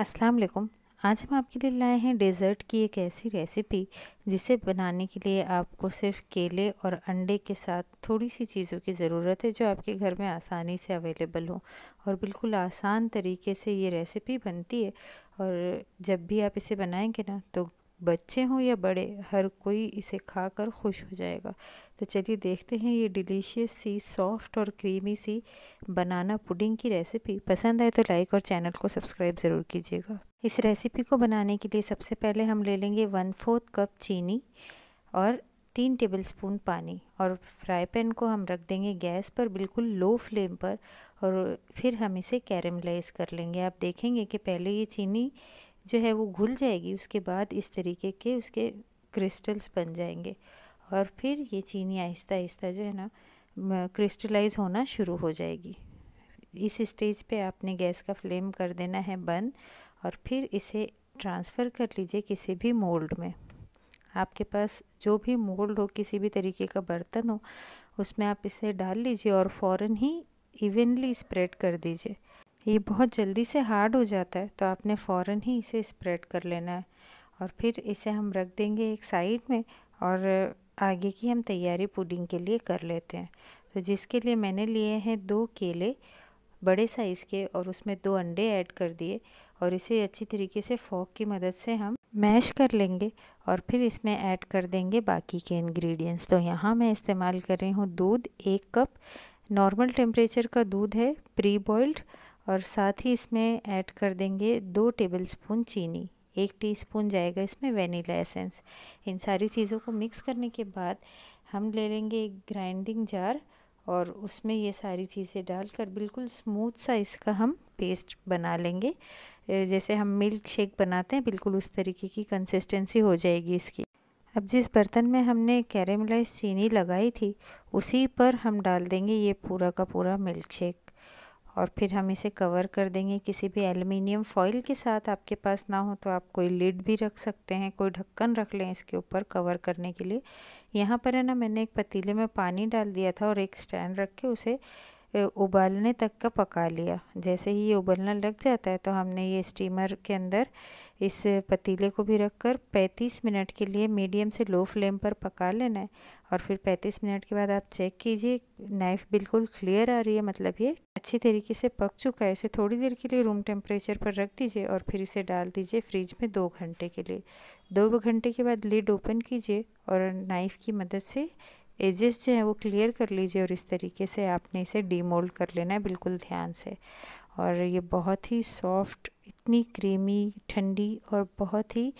अस्सलाम वालेकुम आज हम आपके लिए लाए हैं डेज़र्ट की एक ऐसी रेसिपी जिसे बनाने के लिए आपको सिर्फ केले और अंडे के साथ थोड़ी सी चीज़ों की ज़रूरत है जो आपके घर में आसानी से अवेलेबल हो और बिल्कुल आसान तरीके से ये रेसिपी बनती है और जब भी आप इसे बनाएंगे ना तो बच्चे हों या बड़े हर कोई इसे खाकर खुश हो जाएगा तो चलिए देखते हैं ये डिलीशियस सी सॉफ्ट और क्रीमी सी बनाना पुडिंग की रेसिपी पसंद आए तो लाइक और चैनल को सब्सक्राइब ज़रूर कीजिएगा इस रेसिपी को बनाने के लिए सबसे पहले हम ले लेंगे वन फोर्थ कप चीनी और तीन टेबलस्पून पानी और फ्राई पैन को हम रख देंगे गैस पर बिल्कुल लो फ्लेम पर और फिर हम इसे कैरेमलाइज कर लेंगे आप देखेंगे कि पहले ये चीनी जो है वो घुल जाएगी उसके बाद इस तरीके के उसके क्रिस्टल्स बन जाएंगे और फिर ये चीनी आहिस्ता आहिस्ता जो है ना क्रिस्टलाइज होना शुरू हो जाएगी इस स्टेज पे आपने गैस का फ्लेम कर देना है बंद और फिर इसे ट्रांसफ़र कर लीजिए किसी भी मोल्ड में आपके पास जो भी मोल्ड हो किसी भी तरीके का बर्तन हो उसमें आप इसे डाल लीजिए और फ़ौरन ही इवनली स्प्रेड कर दीजिए ये बहुत जल्दी से हार्ड हो जाता है तो आपने फ़ौर ही इसे स्प्रेड कर लेना है और फिर इसे हम रख देंगे एक साइड में और आगे की हम तैयारी पुडिंग के लिए कर लेते हैं तो जिसके लिए मैंने लिए हैं दो केले बड़े साइज़ के और उसमें दो अंडे ऐड कर दिए और इसे अच्छी तरीके से फॉक की मदद से हम मैश कर लेंगे और फिर इसमें ऐड कर देंगे बाकी के इंग्रेडिएंट्स तो यहाँ मैं इस्तेमाल कर रही हूँ दूध एक कप नॉर्मल टेम्परेचर का दूध है प्री बॉइल्ड और साथ ही इसमें ऐड कर देंगे दो टेबलस्पून चीनी एक टीस्पून जाएगा इसमें वेनीला एसेंस इन सारी चीज़ों को मिक्स करने के बाद हम ले लेंगे एक ग्राइंडिंग जार और उसमें ये सारी चीज़ें डालकर बिल्कुल स्मूथ सा इसका हम पेस्ट बना लेंगे जैसे हम मिल्क शेक बनाते हैं बिल्कुल उस तरीके की कंसिस्टेंसी हो जाएगी इसकी अब जिस बर्तन में हमने कैरेमलाइज चीनी लगाई थी उसी पर हम डाल देंगे ये पूरा का पूरा मिल्क शेक और फिर हम इसे कवर कर देंगे किसी भी एल्युमिनियम फॉइल के साथ आपके पास ना हो तो आप कोई लिड भी रख सकते हैं कोई ढक्कन रख लें इसके ऊपर कवर करने के लिए यहाँ पर है ना मैंने एक पतीले में पानी डाल दिया था और एक स्टैंड रख के उसे उबालने तक का पका लिया जैसे ही ये उबलना लग जाता है तो हमने ये स्टीमर के अंदर इस पतीले को भी कर पैंतीस मिनट के लिए मीडियम से लो फ्लेम पर पका लेना है और फिर 35 मिनट के बाद आप चेक कीजिए नाइफ़ बिल्कुल क्लियर आ रही है मतलब ये अच्छी तरीके से पक चुका है इसे थोड़ी देर के लिए रूम टेम्परेचर पर रख दीजिए और फिर इसे डाल दीजिए फ्रिज में दो घंटे के लिए दो घंटे के बाद लिड ओपन कीजिए और नाइफ़ की मदद से एजेस जो है वो क्लियर कर लीजिए और इस तरीके से आपने इसे डीमोल्ड कर लेना है बिल्कुल ध्यान से और ये बहुत ही सॉफ्ट इतनी क्रीमी ठंडी और बहुत ही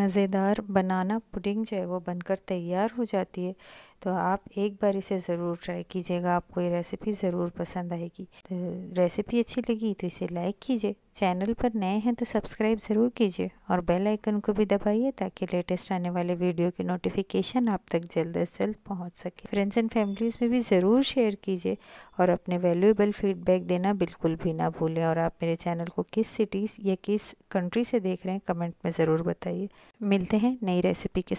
मज़ेदार बनाना पुडिंग जो है वो बनकर तैयार हो जाती है तो आप एक बार इसे ज़रूर ट्राई कीजिएगा आपको ये रेसिपी ज़रूर पसंद आएगी तो रेसिपी अच्छी लगी तो इसे लाइक कीजिए चैनल पर नए हैं तो सब्सक्राइब ज़रूर कीजिए और बेल आइकन को भी दबाइए ताकि लेटेस्ट आने वाले वीडियो की नोटिफिकेशन आप तक जल्द अज जल्द पहुँच सके फ्रेंड्स एंड फैमिलीज़ में भी ज़रूर शेयर कीजिए और अपने वैल्यूएबल फीडबैक देना बिल्कुल भी ना भूलें और आप मेरे चैनल को किस सिटीज़ या किस कंट्री से देख रहे हैं कमेंट में ज़रूर बताइए मिलते हैं नई रेसिपी के साथ